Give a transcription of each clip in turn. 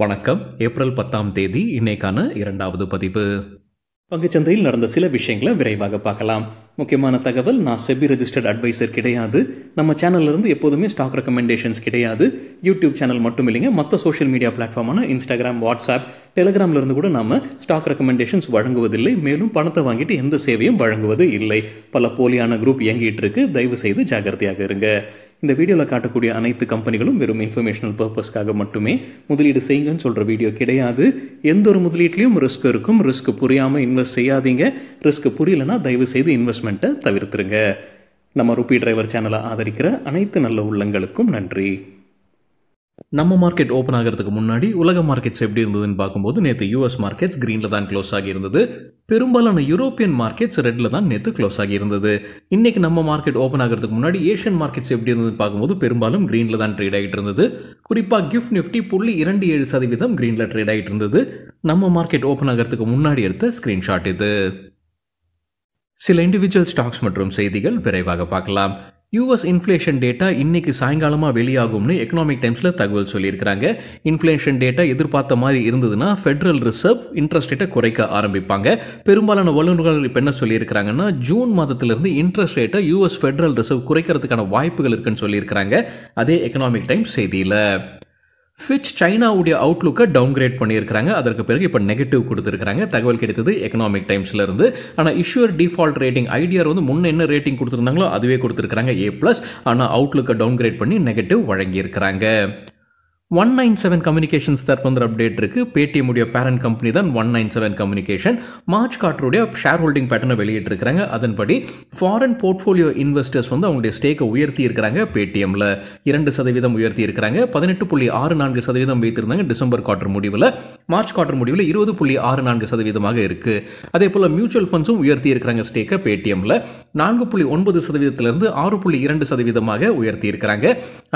வணக்கம் ஏப்ரல் பத்தாம் தேதி இன்னைக்கான இரண்டாவது பதிவு பங்குச்சந்தையில் நடந்த சில விஷயங்களை விரைவாக பார்க்கலாம் முக்கியமான தகவல் நான் செபி ரெஜிஸ்டர்ட் அட்வைசர் கிடையாது நம்ம சேனல்ல இருந்து எப்போதுமே ஸ்டாக் ரெக்கமெண்டேஷன்ஸ் கிடையாது யூடியூப் சேனல் மட்டும் இல்லைங்க மற்ற சோஷியல் மீடியா பிளாட்ஃபார்மான இன்ஸ்டாகிராம் வாட்ஸ்அப் இருந்து கூட நம்ம ஸ்டாக் ரெக்கமெண்டேஷன்ஸ் வழங்குவதில்லை மேலும் பணத்தை வாங்கிட்டு எந்த சேவையும் வழங்குவது இல்லை பல போலியான குரூப் இயங்கிட்டு இருக்கு தயவு செய்து ஜாகிரதையாக இருங்க இந்த வீடியோவில் காட்டக்கூடிய அனைத்து கம்பெனிகளும் வெறும் இன்ஃபர்மேஷனல் பர்பஸ்க்காக மட்டுமே முதலீடு செய்யுங்கன்னு சொல்கிற வீடியோ கிடையாது எந்த ஒரு முதலீட்லையும் ரிஸ்க் இருக்கும் ரிஸ்க் புரியாமல் இன்வெஸ்ட் செய்யாதீங்க ரிஸ்க் புரியலன்னா தயவு செய்து இன்வெஸ்ட்மெண்ட்டை தவிர்த்துருங்க நம்ம ரூபி டிரைவர் சேனலை ஆதரிக்கிற அனைத்து நல்ல உள்ளங்களுக்கும் நன்றி நம்ம மார்க்கெட் ஓப்பன் ஆகிறதுக்கு முன்னாடி உலக மார்க்கெட்ஸ் எப்படி இருந்ததுன்னு பார்க்கும்போது நேற்று யூஎஸ் மார்க்கெட்ஸ் க்ரீனில் தான் க்ளோஸ் ஆகியிருந்தது பெரும்பாலான யூரோப்பியன் மார்க்கெட்ஸ் ரெட்டில் தான் நேற்று க்ளோஸ் ஆகியிருந்தது இன்றைக்கு நம்ம மார்க்கெட் ஓப்பன் ஆகிறதுக்கு முன்னாடி ஏஷியன் மார்க்கெட்ஸ் எப்படி இருந்ததுன்னு பார்க்கும்போது பெரும்பாலும் க்ரீனில் தான் ட்ரேட் ஆகிட்டு இருந்தது குறிப்பாக கிஃப்ட் நிஃப்டி புள்ளி இரண்டு ஏழு சதவீதம் க்ரீனில் ட்ரேட் ஆகிட்டு இருந்தது நம்ம மார்க்கெட் ஓப்பன் ஆகிறதுக்கு முன்னாடி எடுத்த ஸ்க்ரீன்ஷாட் இது சில இண்டிவிஜுவல் ஸ்டாக்ஸ் மற்றும் செய்திகள் விரைவாக பார்க்கலாம் யூஎஸ் இன்ஃப்ளேஷன் டேட்டா இன்னைக்கு சாயங்காலமாக வெளியாகும்னு எக்கனாமிக் டைம்ஸில் தகவல் சொல்லியிருக்கிறாங்க இன்ஃப்ளேஷன் டேட்டா எதிர்பார்த்த மாதிரி இருந்ததுன்னா ஃபெடரல் ரிசர்வ் இன்ட்ரெஸ்ட் ரேட்டை குறைக்க ஆரம்பிப்பாங்க பெரும்பாலான வல்லுநர்கள் இப்போ என்ன சொல்லியிருக்கிறாங்கன்னா ஜூன் மாதத்திலிருந்து இன்ட்ரெஸ்ட் ரேட்டை யூஎஸ் ஃபெடரல் ரிசர்வ் குறைக்கிறதுக்கான வாய்ப்புகள் இருக்குன்னு சொல்லியிருக்கிறாங்க அதே எக்கனாமிக் டைம்ஸ் செய்தியில் ஃபிச் சைனாவுடைய அவுட்லுக்கை டவுன்கிரேட் பண்ணியிருக்கிறாங்க அதற்கு பிறகு இப்போ நெகட்டிவ் கொடுத்துருக்காங்க தகவல் கிடைத்தது எக்கனாமிக் டைம்ஸில் இருந்து ஆனால் இஷ்யூர் டிஃபால்ட் ரேட்டிங் ஐடியா வந்து முன்ன என்ன ரேட்டிங் கொடுத்துருந்தாங்களோ அதுவே கொடுத்துருக்காங்க ஏ ப்ளஸ் ஆனால் அவுட்லுக்கை டவுன்கிரேட் பண்ணி நெகட்டிவ் வழங்கியிருக்கிறாங்க ஒன் நைன் செவன் கம்யூனிகேஷன்ஸ் தற்போது அப்டேட் இருக்குது பேடிஎம்முடைய பேரண்ட் கம்பெனி தான் one nine seven communication March கார்டருடைய ஷேர் ஹோல்டிங் பேட்டர்னை வெளியிட்டிருக்கிறாங்க அதன்படி ஃபாரின் போர்ட்ஃபோலியோ இன்வெஸ்டர்ஸ் வந்து அவங்களுடைய ஸ்டேக்கை உயர்த்தி இருக்கிறாங்க பேடிஎம்மில் இரண்டு சதவீதம் உயர்த்தி இருக்கிறாங்க பதினெட்டு புள்ளி ஆறு நான்கு சதவீதம் வைத்திருந்தாங்க டிசம்பர் காட்டர் முடிவில் மார்ச் காட்டர் முடிவில் இருபது புள்ளி ஆறு நான்கு சதவீதமாக இருக்குது அதே போல் மியூச்சுவல் ஃபண்ட்ஸும் உயர்த்தி இருக்கிறாங்க ஸ்டேக்கை பேடிஎம்மில் நான்கு புள்ளி ஒன்பது சதவீதத்திலிருந்து ஆறு புள்ளி இரண்டு சதவீதமாக உயர்த்தியிருக்கிறாங்க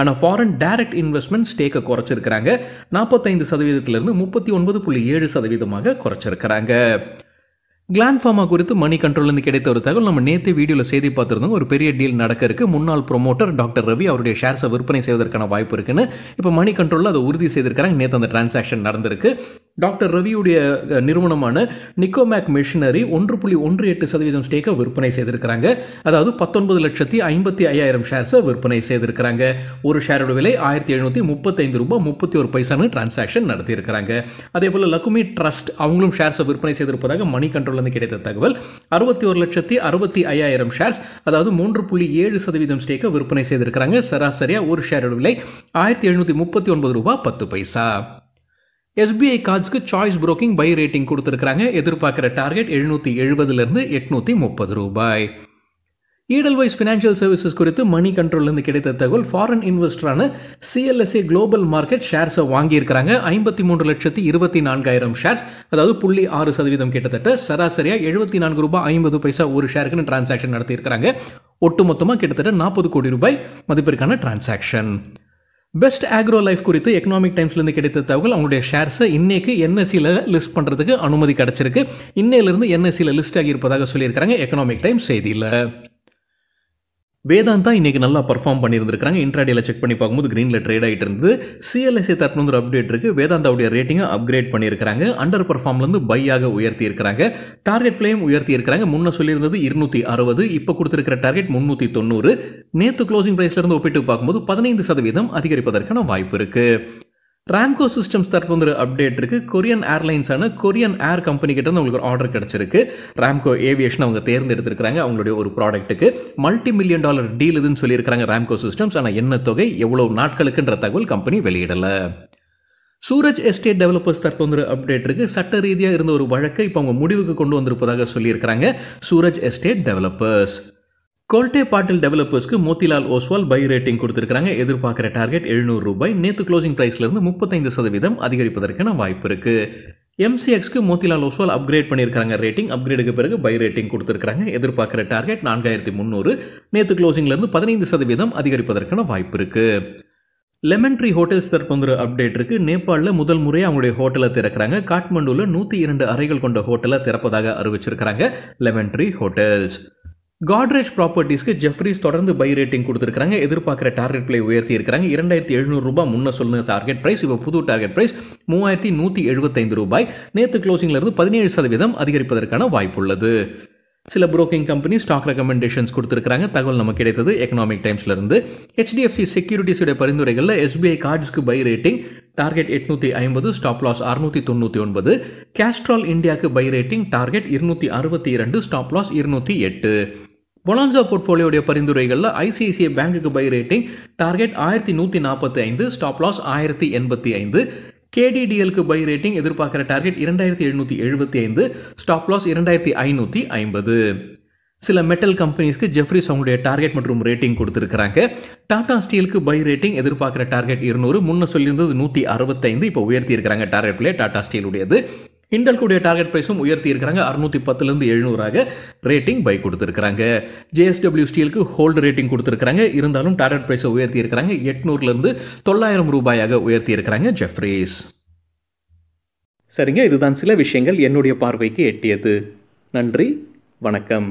ஆனால் ஃபாரின் டைரக்ட் இன்வெஸ்ட்மெண்ட் ஸ்டேக்கை குறைச்சிருக்கிறாங்க நாற்பத்தைந்து சதவீதத்திலிருந்து முப்பத்தி ஒன்பது புள்ளி ஏழு சதவீதமாக குறைச்சிருக்கிறாங்க ஃபார்மா குறித்து மணி கண்ட்ரோல்லேருந்து கிடைத்த ஒரு தகவல் நம்ம நேற்று வீடியோவில் செய்தி பார்த்துருந்தோம் ஒரு பெரிய டீல் நடக்க முன்னாள் ப்ரொமோட்டர் டாக்டர் ரவி அவருடைய ஷேர்ஸை விற்பனை செய்வதற்கான வாய்ப்பு இருக்குன்னு இப்போ மணி கண்ட்ரோலில் அதை உறுதி செய்திருக்கிறாங்க நேற்று அந்த டிரான்சாக்ஷன் நடந்திருக்கு டாக்டர் ரவியுடைய நிறுவனமான நிக்கோமேக் மிஷினரி ஒன்று புள்ளி ஒன்று எட்டு சதவீதம் ஸ்டேக்கை விற்பனை செய்திருக்கிறாங்க அதாவது பத்தொன்பது லட்சத்தி ஐம்பத்தி ஐயாயிரம் ஷேர்ஸை விற்பனை செய்திருக்கிறாங்க ஒரு ஷேரோட விலை ஆயிரத்தி எழுநூற்றி முப்பத்தைந்து ரூபாய் முப்பத்தி ஒரு பைசானு டிரான்சாக்ஷன் நடத்தியிருக்கிறாங்க அதே போல் லக்குமி ட்ரஸ்ட் அவங்களும் ஷேர்ஸை விற்பனை செய்திருப்பதாக மணி கண்ட்ரோல்லேருந்து கிடைத்த தகவல் அறுபத்தி ஒரு லட்சத்தி அறுபத்தி ஐயாயிரம் ஷேர்ஸ் அதாவது மூன்று புள்ளி ஏழு சதவீதம் ஸ்டேக்கை விற்பனை செய்திருக்கிறாங்க சராசரியாக ஒரு ஷேரோட விலை ஆயிரத்தி எழுநூற்றி முப்பத்தி ஒன்பது ரூபாய் பத்து பைசா எஸ்பிஐ கார்ட்ஸ்க்கு சாய்ஸ் புரோக்கிங் பை ரேட்டிங் கொடுத்துருக்காங்க எதிர்பார்க்குற டார்கெட் எழுநூற்றி எழுபதுலேருந்து எட்நூற்றி முப்பது ரூபாய் ஈடல் வைஸ் ஃபினான்ஷியல் சர்வீசஸ் குறித்து மணி கண்ட்ரோல்லேருந்து கிடைத்த தகவல் ஃபாரின் இன்வெஸ்டரான சிஎல்எஸ்ஏ குளோபல் மார்க்கெட் ஷேர்ஸை வாங்கியிருக்கிறாங்க ஐம்பத்தி மூன்று லட்சத்தி இருபத்தி நான்காயிரம் ஷேர்ஸ் அதாவது புள்ளி ஆறு சதவீதம் கிட்டத்தட்ட சராசரியாக எழுபத்தி நான்கு ரூபாய் ஐம்பது பைசா ஒரு ஷேருக்குன்னு டிரான்சாக்ஷன் நடத்தியிருக்கிறாங்க ஒட்டுமொத்தமாக கிட்டத்தட்ட நாற்பது கோடி ரூபாய் மதிப்பிற்கான டிரான்சாக்ஷன் பெஸ்ட் ஆக்ரோ லைஃப் குறித்து எக்கனாமிக் டைம்ஸ்லேருந்து கிடைத்த தகவல் அவங்களுடைய ஷேர்ஸை இன்னைக்கு என்எஸ்சியில் e லிஸ்ட் பண்ணுறதுக்கு அனுமதி கிடச்சிருக்கு இன்னையிலிருந்து என்எஸ்சியில் e லிஸ்ட் ஆகியிருப்பதாக சொல்லியிருக்காங்க எக்கனாமிக் டைம்ஸ் செய்தியில் வேதாந்தா இன்றைக்கி நல்லா பர்ஃபார்ம் பண்ணியிருந்திருக்காங்க இன்ட்ராடியில் செக் பண்ணி பார்க்கும்போது க்ரீனில் ட்ரேட் ஆகிட்டு இருந்து சிஎல்எஸ்ஏ தரணும் ஒரு அப்டேட் இருக்குது வேதாந்தாவுடைய ரேட்டிங்கை அப்கிரேட் பண்ணியிருக்காங்க அண்டர் பர்ஃபார்ம்லேருந்து பையாக உயர்த்தி இருக்கிறாங்க டார்கெட் பிளேயும் உயர்த்தி இருக்கிறாங்க சொல்லியிருந்தது இருநூற்றி அறுபது இப்போ கொடுத்துருக்கிற டார்கெட் முந்நூற்றி தொண்ணூறு நேற்று க்ளோசிங் ப்ரைஸ்லேருந்து ஒப்பிட்டு பார்க்கும்போது பதினைந்து சதவீதம் அதிகரிப்பதற்கான வாய்ப்பு இருக்குது ராம்கோ சிஸ்டம்ஸ் தற்போது அப்டேட் இருக்குது கொரியன் ஏர்லைன்ஸான கொரியன் ஏர் கம்பெனி கிட்ட உங்களுக்கு ஒரு ஆர்டர் கிடச்சிருக்கு ராம்கோ ஏவியேஷன் அவங்க தேர்ந்தெடுத்திருக்கிறாங்க அவங்களுடைய ஒரு ப்ராடக்ட்டுக்கு மல்டி மில்லியன் டாலர் டீல் இதுன்னு சொல்லியிருக்கிறாங்க ராம்கோ சிஸ்டம்ஸ் ஆனால் என்ன தொகை எவ்வளோ நாட்களுக்குன்ற தகவல் கம்பெனி வெளியிடலை சூரஜ் எஸ்டேட் டெவலப்பர்ஸ் தற்போது ஒரு அப்டேட் இருக்குது சட்ட ரீதியாக இருந்த ஒரு வழக்கை இப்போ அவங்க முடிவுக்கு கொண்டு வந்திருப்பதாக சொல்லியிருக்கிறாங்க சூரஜ் எஸ்டேட் டெவலப்பர்ஸ் கோல்டே பாட்டில் டெவலப்பர்ஸ்க்கு மோத்திலால் ஓஸ்வால் பை ரேட்டிங் கொடுத்துருக்காங்க எதிர்பார்க்குற டார்கெட் எழுநூறு ரூபாய் நேற்று க்ளோசிங் ப்ரைஸ்லேருந்து முப்பத்தைந்து சதவீதம் அதிகரிப்பதற்கான வாய்ப்பு இருக்குது எம்சிஎக்ஸ்க்கு மோத்திலால் ஓஸ்வால் அப்கிரேட் பண்ணியிருக்காங்க ரேட்டிங் அப்கிரேடுக்கு பிறகு பை ரேட்டிங் கொடுத்துருக்காங்க எதிர்பார்க்குற டார்கெட் நான்காயிரத்தி முந்நூறு நேற்று க்ளோசிங்லேருந்து பதினைந்து சதவீதம் அதிகரிப்பதற்கான வாய்ப்பு இருக்கு லெமன் ட்ரீ ஹோட்டல்ஸ் தற்போது அப்டேட் இருக்கு நேபாளில் முதல் முறையாக அவங்களுடைய ஹோட்டலை திறக்கிறாங்க காட்மண்டுவில் நூற்றி இரண்டு அறைகள் கொண்ட ஹோட்டலை திறப்பதாக அறிவிச்சிருக்கிறாங்க லெமன் ட்ரீ ஹோட்டல்ஸ் காட்ரேஜ் ப்ராப்பர்ட்டிஸ்க்கு ஜெஃப்ரிஸ் தொடர்ந்து பை ரேட்டிங் கொடுத்துருக்காங்க எதிர்பார்க்குற டார்கெட் பிளே உயர்த்தி இருக்கிறாங்க இரண்டாயிரத்தி எழுநூறு ரூபாய் முன்ன சொன்ன டார்கெட் பிரைஸ் இப்போ புது டார்கெட் பிரைஸ் மூவாயிரத்தி நூற்றி எழுபத்தைந்து ரூபாய் நேற்று க்ளோசிங்ல இருந்து பதினேழு சதவீதம் அதிகரிப்பதற்கான வாய்ப்புள்ளது சில புரோக்கிங் கம்பெனி ஸ்டாக் ரெக்கமெண்டேஷன்ஸ் கொடுத்துருக்காங்க தகவல் நமக்கு கிடைத்தது எக்கனாமிக் டைம்ஸ்லேருந்து ஹெச்டிஎஃப்சி செக்யூரிட்டிஸோட பரிந்துரைகளில் எஸ்பிஐ கார்ட்ஸ்க்கு பை ரேட்டிங் டார்கெட் எட்நூற்றி ஐம்பது ஸ்டாப் லாஸ் அறுநூத்தி தொண்ணூற்றி ஒன்பது கேஸ்ட்ரால் இந்தியாவுக்கு பை ரேட்டிங் டார்கெட் இருநூற்றி அறுபத்தி இரண்டு ஸ்டாப் லாஸ் இருநூற்றி எட்டு பொலான்சா போர்ட்ஃபோலியோடைய பரிந்துரைகளில் ஐசிஐசிஐ பேங்குக்கு பை ரேட்டிங் டார்கெட் ஆயிரத்தி நூற்றி நாற்பத்தி ஐந்து ஸ்டாப் லாஸ் ஆயிரத்தி எண்பத்தி ஐந்து கேடிடிஎலுக்கு பை ரேட்டிங் எதிர்பார்க்குற டார்கெட் இரண்டாயிரத்தி எழுநூற்றி எழுபத்தி ஐந்து ஸ்டாப் லாஸ் இரண்டாயிரத்தி ஐநூற்றி ஐம்பது சில மெட்டல் கம்பெனிஸ்க்கு ஜெஃப்ரிஸ் அவங்களுடைய டார்கெட் மற்றும் ரேட்டிங் கொடுத்துருக்காங்க டாடா ஸ்டீலுக்கு பை ரேட்டிங் எதிர்பார்க்குற டார்கெட் இருநூறு முன்ன சொல்லியிருந்தது நூற்றி அறுபத்தைந்து இப்போ உயர்த்தி இருக்கிறாங்க டார்கெட் பிளே டாடா ஸ்டீலுடையது இண்டல்குடைய டார்கெட் ப்ரைஸும் உயர்த்தி இருக்கிறாங்க அறுநூத்தி இருந்து எழுநூறாக ரேட்டிங் பை கொடுத்துருக்காங்க ஜேஎஸ்டபிள்யூ ஸ்டீலுக்கு ஹோல்டு ரேட்டிங் கொடுத்துருக்காங்க இருந்தாலும் டார்கெட் பிரைஸை உயர்த்தி இருக்கிறாங்க எட்நூறுலேருந்து தொள்ளாயிரம் ரூபாயாக உயர்த்தி இருக்கிறாங்க ஜெஃப்ரீஸ் சரிங்க இதுதான் சில விஷயங்கள் என்னுடைய பார்வைக்கு எட்டியது நன்றி வணக்கம்